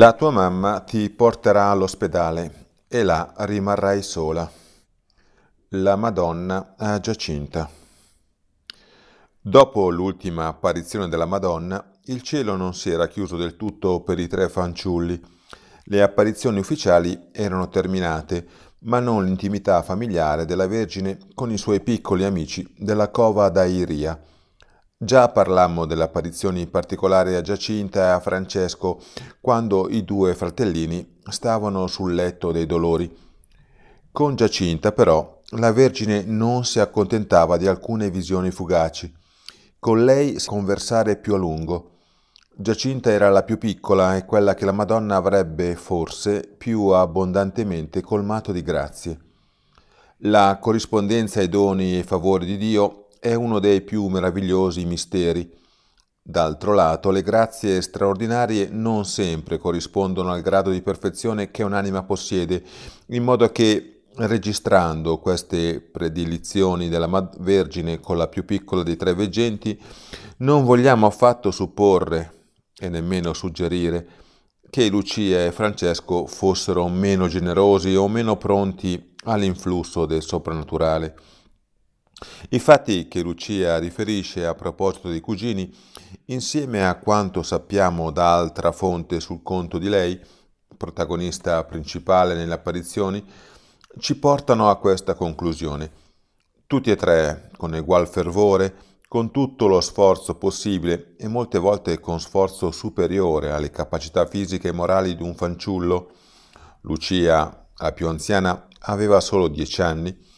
La tua mamma ti porterà all'ospedale e là rimarrai sola. La Madonna a Giacinta. Dopo l'ultima apparizione della Madonna, il cielo non si era chiuso del tutto per i tre fanciulli. Le apparizioni ufficiali erano terminate, ma non l'intimità familiare della Vergine con i suoi piccoli amici della cova d'Airia Già parlammo delle apparizioni particolare a Giacinta e a Francesco quando i due fratellini stavano sul letto dei dolori. Con Giacinta, però, la Vergine non si accontentava di alcune visioni fugaci. Con lei conversare più a lungo. Giacinta era la più piccola e quella che la Madonna avrebbe forse più abbondantemente colmato di grazie. La corrispondenza ai doni e favori di Dio è uno dei più meravigliosi misteri. D'altro lato, le grazie straordinarie non sempre corrispondono al grado di perfezione che un'anima possiede, in modo che registrando queste predilizioni della Mad Vergine con la più piccola dei tre veggenti, non vogliamo affatto supporre e nemmeno suggerire che Lucia e Francesco fossero meno generosi o meno pronti all'influsso del soprannaturale. I fatti che Lucia riferisce a proposito dei cugini, insieme a quanto sappiamo da altra fonte sul conto di lei, protagonista principale nelle apparizioni, ci portano a questa conclusione. Tutti e tre, con egual fervore, con tutto lo sforzo possibile e molte volte con sforzo superiore alle capacità fisiche e morali di un fanciullo, Lucia, la più anziana, aveva solo dieci anni,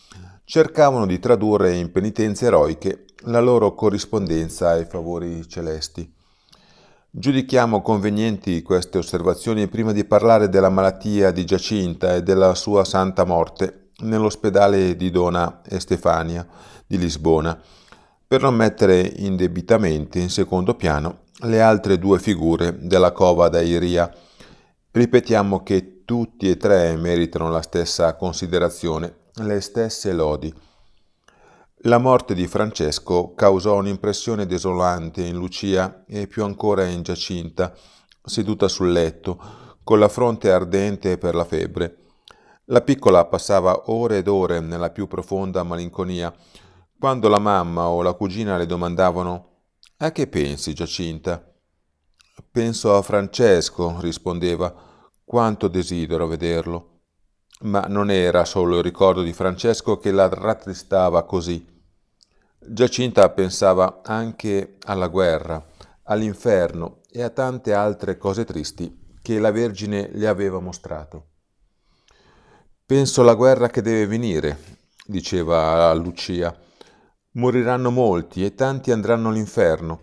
cercavano di tradurre in penitenze eroiche la loro corrispondenza ai favori celesti. Giudichiamo convenienti queste osservazioni prima di parlare della malattia di Giacinta e della sua santa morte nell'ospedale di Dona Estefania di Lisbona, per non mettere indebitamente in secondo piano le altre due figure della cova da Iria. Ripetiamo che tutti e tre meritano la stessa considerazione le stesse lodi. La morte di Francesco causò un'impressione desolante in Lucia e più ancora in Giacinta, seduta sul letto, con la fronte ardente per la febbre. La piccola passava ore ed ore nella più profonda malinconia, quando la mamma o la cugina le domandavano A che pensi, Giacinta? Penso a Francesco, rispondeva, quanto desidero vederlo. Ma non era solo il ricordo di Francesco che la rattristava così. Giacinta pensava anche alla guerra, all'inferno e a tante altre cose tristi che la Vergine le aveva mostrato. Penso alla guerra che deve venire, diceva Lucia. Moriranno molti e tanti andranno all'inferno.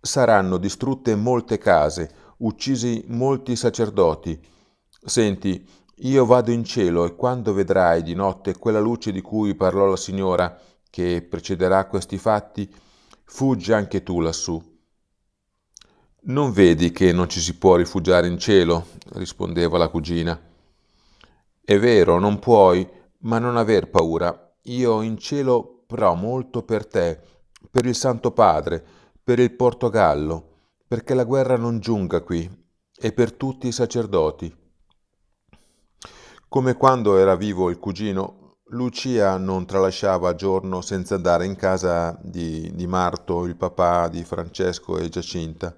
Saranno distrutte molte case, uccisi molti sacerdoti. Senti, io vado in cielo e quando vedrai di notte quella luce di cui parlò la Signora, che precederà questi fatti, fuggi anche tu lassù. Non vedi che non ci si può rifugiare in cielo? rispondeva la cugina. È vero, non puoi, ma non aver paura. Io in cielo prò molto per te, per il Santo Padre, per il Portogallo, perché la guerra non giunga qui, e per tutti i sacerdoti come quando era vivo il cugino, Lucia non tralasciava giorno senza andare in casa di, di Marto, il papà di Francesco e Giacinta.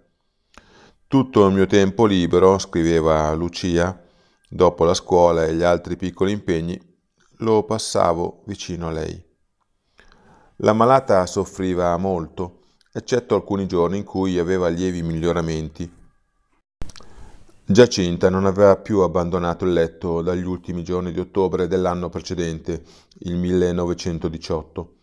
Tutto il mio tempo libero, scriveva Lucia, dopo la scuola e gli altri piccoli impegni, lo passavo vicino a lei. La malata soffriva molto, eccetto alcuni giorni in cui aveva lievi miglioramenti Giacinta non aveva più abbandonato il letto dagli ultimi giorni di ottobre dell'anno precedente, il 1918.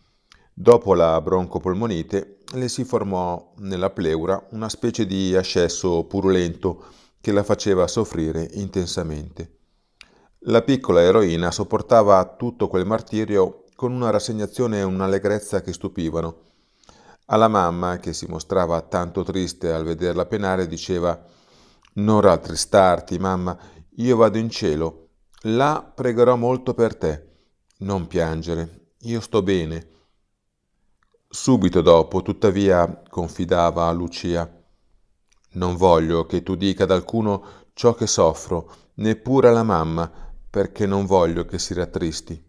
Dopo la broncopolmonite le si formò nella pleura una specie di ascesso purulento che la faceva soffrire intensamente. La piccola eroina sopportava tutto quel martirio con una rassegnazione e un'allegrezza che stupivano. Alla mamma, che si mostrava tanto triste al vederla penare, diceva non rattristarti, mamma, io vado in cielo, là pregherò molto per te. Non piangere, io sto bene. Subito dopo, tuttavia, confidava a Lucia, non voglio che tu dica ad alcuno ciò che soffro, neppure alla mamma, perché non voglio che si rattristi.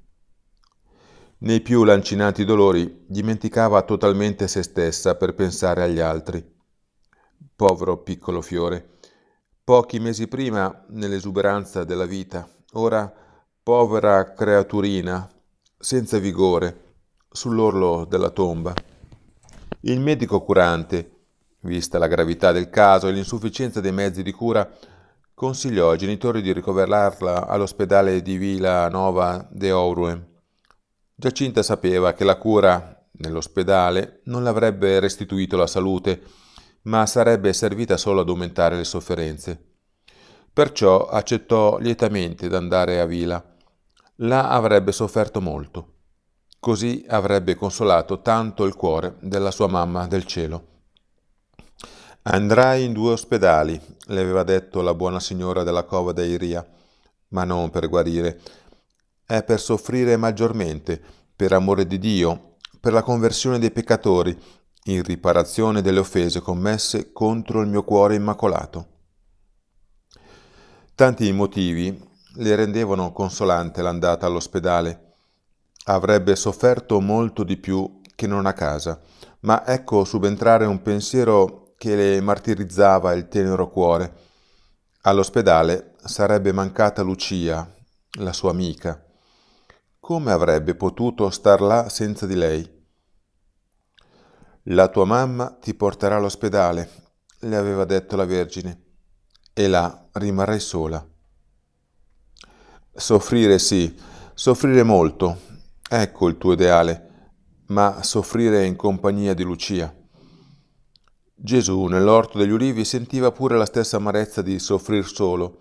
Nei più lancinati dolori dimenticava totalmente se stessa per pensare agli altri. Povero piccolo fiore, pochi mesi prima nell'esuberanza della vita, ora povera creaturina, senza vigore, sull'orlo della tomba. Il medico curante, vista la gravità del caso e l'insufficienza dei mezzi di cura, consigliò ai genitori di ricoverarla all'ospedale di Villa Nova de Oruen. Giacinta sapeva che la cura nell'ospedale non le avrebbe restituito la salute ma sarebbe servita solo ad aumentare le sofferenze. Perciò accettò lietamente d'andare a Vila. Là avrebbe sofferto molto. Così avrebbe consolato tanto il cuore della sua mamma del cielo. Andrai in due ospedali, le aveva detto la buona signora della cova d'Airia, ma non per guarire, è per soffrire maggiormente, per amore di Dio, per la conversione dei peccatori, in riparazione delle offese commesse contro il mio cuore immacolato. Tanti motivi le rendevano consolante l'andata all'ospedale. Avrebbe sofferto molto di più che non a casa, ma ecco subentrare un pensiero che le martirizzava il tenero cuore. All'ospedale sarebbe mancata Lucia, la sua amica. Come avrebbe potuto star là senza di lei? La tua mamma ti porterà all'ospedale, le aveva detto la Vergine, e là rimarrai sola. Soffrire sì, soffrire molto, ecco il tuo ideale, ma soffrire in compagnia di Lucia. Gesù nell'orto degli ulivi sentiva pure la stessa amarezza di soffrir solo.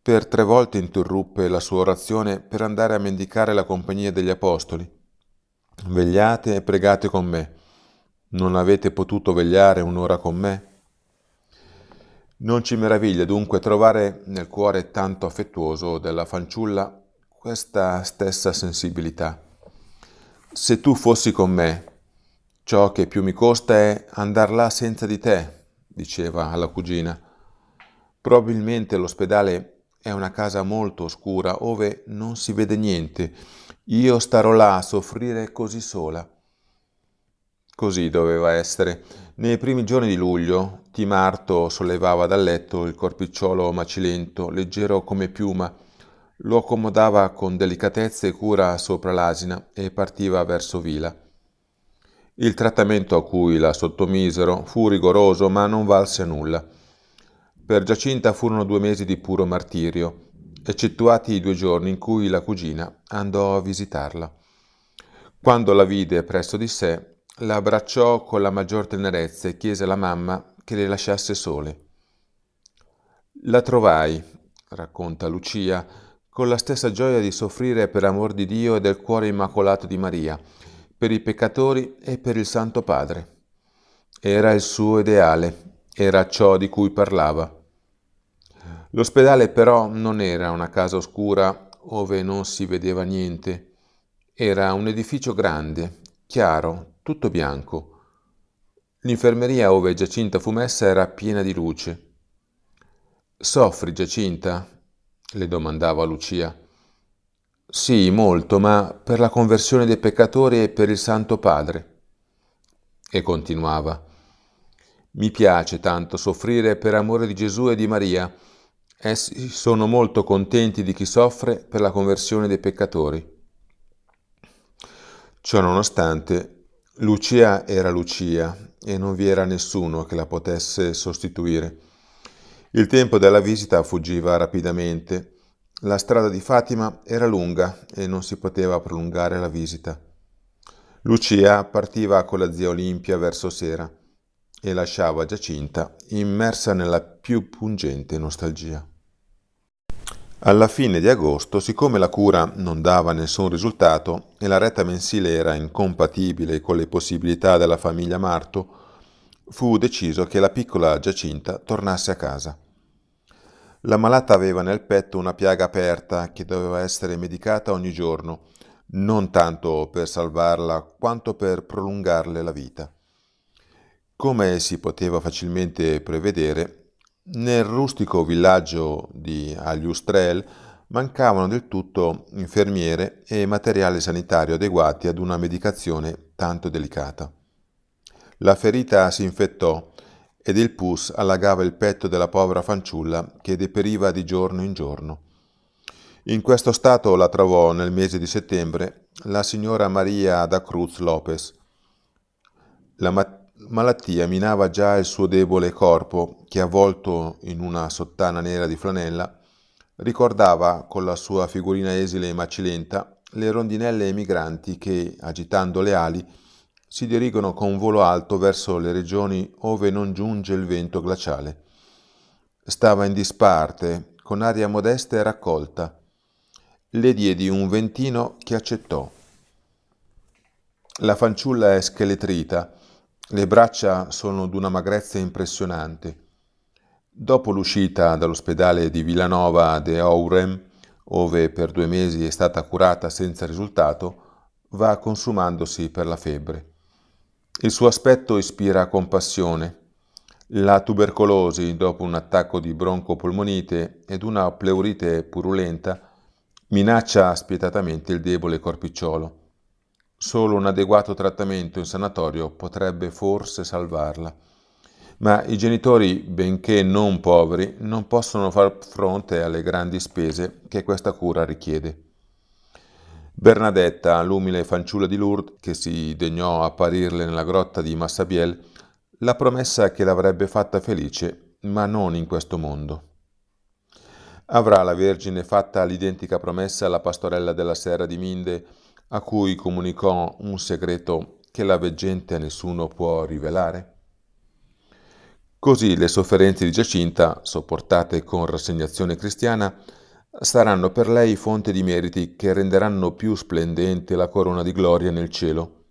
Per tre volte interruppe la sua orazione per andare a mendicare la compagnia degli apostoli. Vegliate e pregate con me. Non avete potuto vegliare un'ora con me? Non ci meraviglia dunque trovare nel cuore tanto affettuoso della fanciulla questa stessa sensibilità. Se tu fossi con me, ciò che più mi costa è andar là senza di te, diceva alla cugina. Probabilmente l'ospedale è una casa molto oscura, ove non si vede niente. Io starò là a soffrire così sola. Così doveva essere. Nei primi giorni di luglio, Timarto sollevava dal letto il corpicciolo macilento, leggero come piuma, lo accomodava con delicatezza e cura sopra l'asina e partiva verso Vila. Il trattamento a cui la sottomisero fu rigoroso, ma non valse a nulla. Per Giacinta furono due mesi di puro martirio, eccettuati i due giorni in cui la cugina andò a visitarla. Quando la vide presso di sé, la abbracciò con la maggior tenerezza e chiese alla mamma che le lasciasse sole. La trovai, racconta Lucia, con la stessa gioia di soffrire per amor di Dio e del cuore immacolato di Maria, per i peccatori e per il Santo Padre. Era il suo ideale, era ciò di cui parlava. L'ospedale però non era una casa oscura ove non si vedeva niente. Era un edificio grande, chiaro, tutto bianco. L'infermeria ove Giacinta fu messa era piena di luce. Soffri, Giacinta? le domandava Lucia. Sì, molto, ma per la conversione dei peccatori e per il Santo Padre. E continuava. Mi piace tanto soffrire per amore di Gesù e di Maria. Essi sono molto contenti di chi soffre per la conversione dei peccatori. Ciononostante, Lucia era Lucia e non vi era nessuno che la potesse sostituire. Il tempo della visita fuggiva rapidamente. La strada di Fatima era lunga e non si poteva prolungare la visita. Lucia partiva con la zia Olimpia verso sera e lasciava Giacinta immersa nella più pungente nostalgia. Alla fine di agosto, siccome la cura non dava nessun risultato e la retta mensile era incompatibile con le possibilità della famiglia Marto, fu deciso che la piccola Giacinta tornasse a casa. La malata aveva nel petto una piaga aperta che doveva essere medicata ogni giorno, non tanto per salvarla quanto per prolungarle la vita. Come si poteva facilmente prevedere, nel rustico villaggio di Agliustrel mancavano del tutto infermiere e materiale sanitario adeguati ad una medicazione tanto delicata. La ferita si infettò ed il pus allagava il petto della povera fanciulla che deperiva di giorno in giorno. In questo stato la trovò nel mese di settembre la signora Maria da Cruz Lopez. La mattina malattia minava già il suo debole corpo, che avvolto in una sottana nera di flanella, ricordava con la sua figurina esile e macilenta le rondinelle emigranti che, agitando le ali, si dirigono con volo alto verso le regioni ove non giunge il vento glaciale. Stava in disparte, con aria modesta e raccolta. Le diedi un ventino che accettò. La fanciulla è scheletrita, le braccia sono d'una magrezza impressionante. Dopo l'uscita dall'ospedale di Villanova de Aurem, ove per due mesi è stata curata senza risultato, va consumandosi per la febbre. Il suo aspetto ispira compassione. La tubercolosi, dopo un attacco di broncopolmonite ed una pleurite purulenta, minaccia spietatamente il debole corpicciolo. Solo un adeguato trattamento in sanatorio potrebbe forse salvarla. Ma i genitori, benché non poveri, non possono far fronte alle grandi spese che questa cura richiede. Bernadetta, l'umile fanciulla di Lourdes, che si degnò apparirle nella grotta di Massabiel, la promessa che l'avrebbe fatta felice, ma non in questo mondo. Avrà la Vergine fatta l'identica promessa alla pastorella della serra di Minde, a cui comunicò un segreto che la veggente a nessuno può rivelare? Così le sofferenze di Giacinta, sopportate con rassegnazione cristiana, saranno per lei fonte di meriti che renderanno più splendente la corona di gloria nel cielo.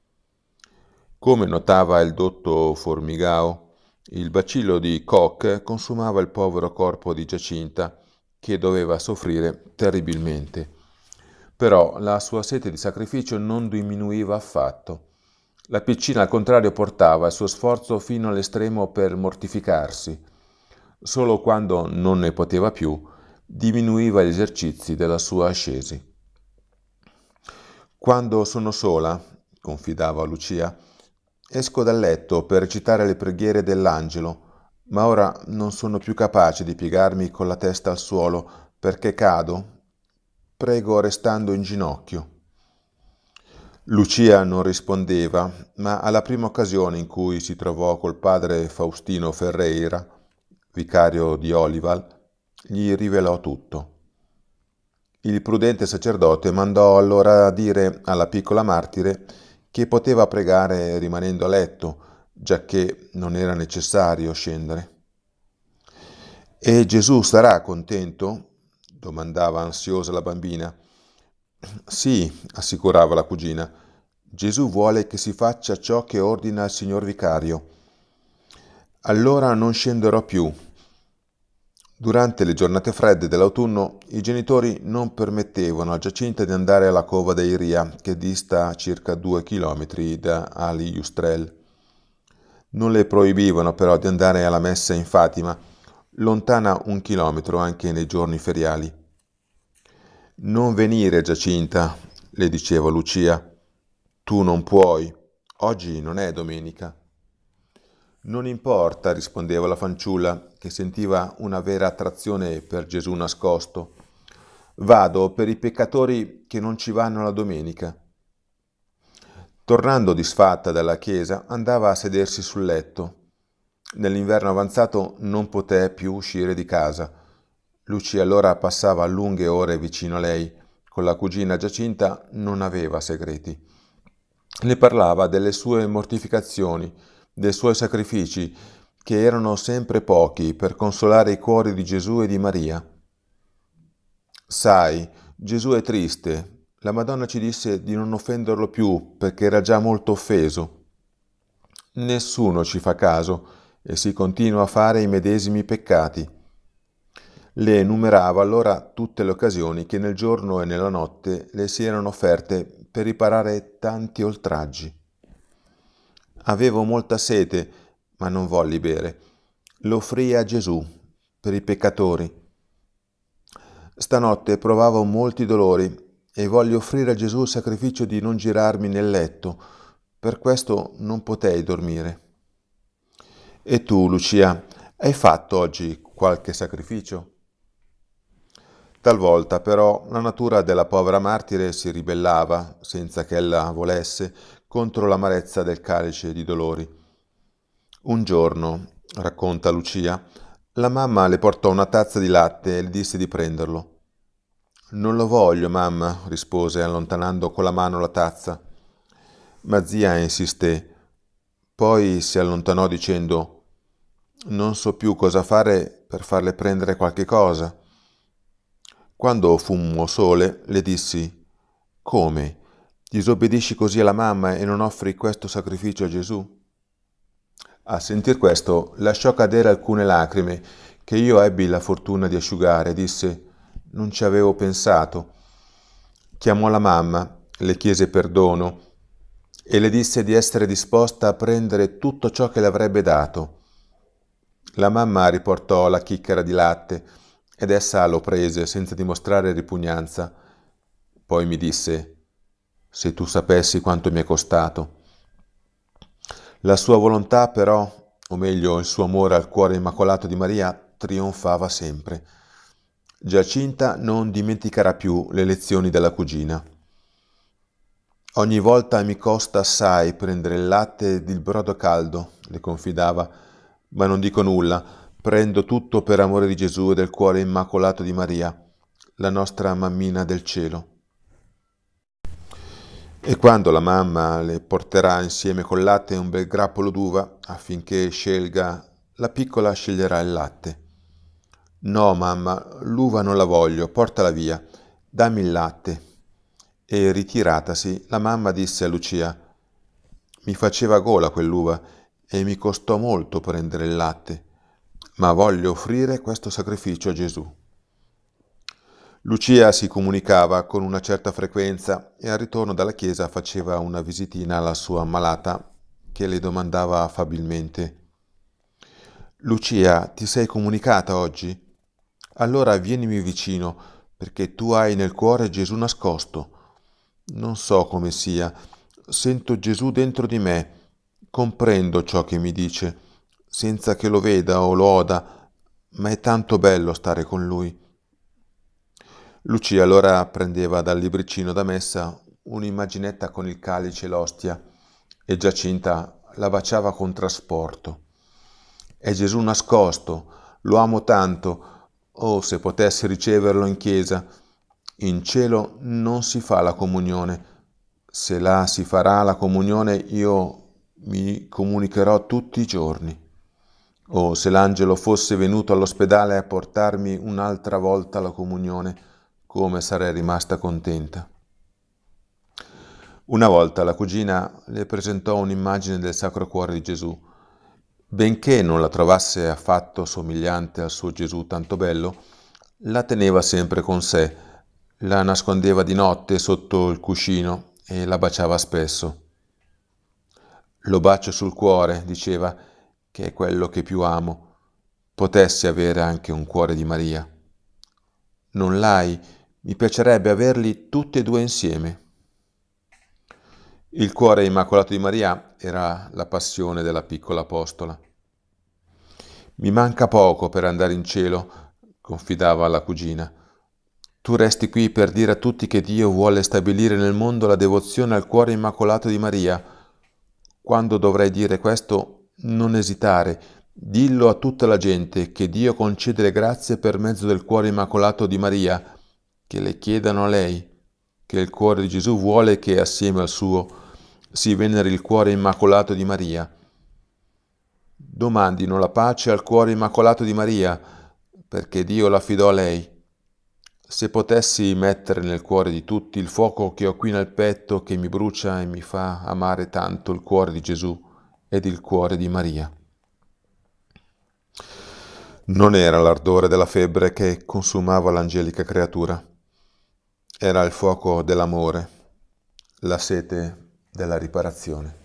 Come notava il dotto Formigao, il bacillo di Koch consumava il povero corpo di Giacinta, che doveva soffrire terribilmente. Però la sua sete di sacrificio non diminuiva affatto. La piccina al contrario portava il suo sforzo fino all'estremo per mortificarsi. Solo quando non ne poteva più, diminuiva gli esercizi della sua ascesi. Quando sono sola, confidava Lucia, esco dal letto per recitare le preghiere dell'angelo, ma ora non sono più capace di piegarmi con la testa al suolo perché cado prego restando in ginocchio. Lucia non rispondeva, ma alla prima occasione in cui si trovò col padre Faustino Ferreira, vicario di Olival, gli rivelò tutto. Il prudente sacerdote mandò allora a dire alla piccola martire che poteva pregare rimanendo a letto, giacché non era necessario scendere. E Gesù sarà contento? domandava ansiosa la bambina. Sì, assicurava la cugina, Gesù vuole che si faccia ciò che ordina il signor vicario. Allora non scenderò più. Durante le giornate fredde dell'autunno i genitori non permettevano a Giacinta di andare alla cova dei Ria, che dista circa due chilometri da Ali Justrel. Non le proibivano però di andare alla messa in Fatima, lontana un chilometro anche nei giorni feriali. Non venire, Giacinta, le diceva Lucia. Tu non puoi. Oggi non è domenica. Non importa, rispondeva la fanciulla, che sentiva una vera attrazione per Gesù nascosto. Vado per i peccatori che non ci vanno la domenica. Tornando disfatta dalla chiesa, andava a sedersi sul letto. Nell'inverno avanzato non poté più uscire di casa. Luci allora passava lunghe ore vicino a lei. Con la cugina Giacinta non aveva segreti. Le parlava delle sue mortificazioni, dei suoi sacrifici, che erano sempre pochi per consolare i cuori di Gesù e di Maria. Sai, Gesù è triste. La Madonna ci disse di non offenderlo più perché era già molto offeso. Nessuno ci fa caso e si continua a fare i medesimi peccati. Le enumerava allora tutte le occasioni che nel giorno e nella notte le si erano offerte per riparare tanti oltraggi. Avevo molta sete, ma non volli bere. Lo a Gesù per i peccatori. Stanotte provavo molti dolori e voglio offrire a Gesù il sacrificio di non girarmi nel letto. Per questo non potei dormire. E tu, Lucia, hai fatto oggi qualche sacrificio? Talvolta però la natura della povera martire si ribellava, senza che ella volesse, contro l'amarezza del calice di dolori. Un giorno, racconta Lucia, la mamma le portò una tazza di latte e le disse di prenderlo. Non lo voglio, mamma, rispose allontanando con la mano la tazza. Ma zia insisté. Poi si allontanò dicendo non so più cosa fare per farle prendere qualche cosa. Quando fummo sole, le dissi, come? Disobbedisci così alla mamma e non offri questo sacrificio a Gesù? A sentir questo lasciò cadere alcune lacrime che io ebbi la fortuna di asciugare. Disse, non ci avevo pensato. Chiamò la mamma, le chiese perdono e le disse di essere disposta a prendere tutto ciò che le avrebbe dato la mamma riportò la chicchera di latte ed essa lo prese senza dimostrare ripugnanza. Poi mi disse, se tu sapessi quanto mi è costato. La sua volontà però, o meglio il suo amore al cuore immacolato di Maria, trionfava sempre. Giacinta non dimenticherà più le lezioni della cugina. Ogni volta mi costa assai prendere il latte ed il brodo caldo, le confidava ma non dico nulla, prendo tutto per amore di Gesù e del cuore immacolato di Maria, la nostra mammina del cielo. E quando la mamma le porterà insieme col latte un bel grappolo d'uva affinché scelga, la piccola sceglierà il latte. No, mamma, l'uva non la voglio, portala via, dammi il latte. E ritiratasi, la mamma disse a Lucia, mi faceva gola quell'uva e mi costò molto prendere il latte, ma voglio offrire questo sacrificio a Gesù. Lucia si comunicava con una certa frequenza e al ritorno dalla chiesa faceva una visitina alla sua malata che le domandava affabilmente Lucia, ti sei comunicata oggi? Allora vienimi vicino, perché tu hai nel cuore Gesù nascosto. Non so come sia, sento Gesù dentro di me Comprendo ciò che mi dice, senza che lo veda o lo oda, ma è tanto bello stare con lui. Lucia allora prendeva dal libricino da messa un'immaginetta con il calice e l'ostia e Giacinta la baciava con trasporto. È Gesù nascosto, lo amo tanto, oh se potessi riceverlo in chiesa. In cielo non si fa la comunione. Se là si farà la comunione io mi comunicherò tutti i giorni. O se l'angelo fosse venuto all'ospedale a portarmi un'altra volta la comunione, come sarei rimasta contenta. Una volta la cugina le presentò un'immagine del Sacro Cuore di Gesù. Benché non la trovasse affatto somigliante al suo Gesù tanto bello, la teneva sempre con sé, la nascondeva di notte sotto il cuscino e la baciava spesso lo bacio sul cuore, diceva, che è quello che più amo, potessi avere anche un cuore di Maria. Non l'hai, mi piacerebbe averli tutti e due insieme. Il cuore immacolato di Maria era la passione della piccola apostola. Mi manca poco per andare in cielo, confidava alla cugina. Tu resti qui per dire a tutti che Dio vuole stabilire nel mondo la devozione al cuore immacolato di Maria, quando dovrai dire questo, non esitare, dillo a tutta la gente che Dio concede le grazie per mezzo del cuore immacolato di Maria, che le chiedano a lei, che il cuore di Gesù vuole che assieme al suo si veneri il cuore immacolato di Maria. Domandino la pace al cuore immacolato di Maria, perché Dio la l'affidò a lei. Se potessi mettere nel cuore di tutti il fuoco che ho qui nel petto che mi brucia e mi fa amare tanto il cuore di Gesù ed il cuore di Maria. Non era l'ardore della febbre che consumava l'angelica creatura, era il fuoco dell'amore, la sete della riparazione.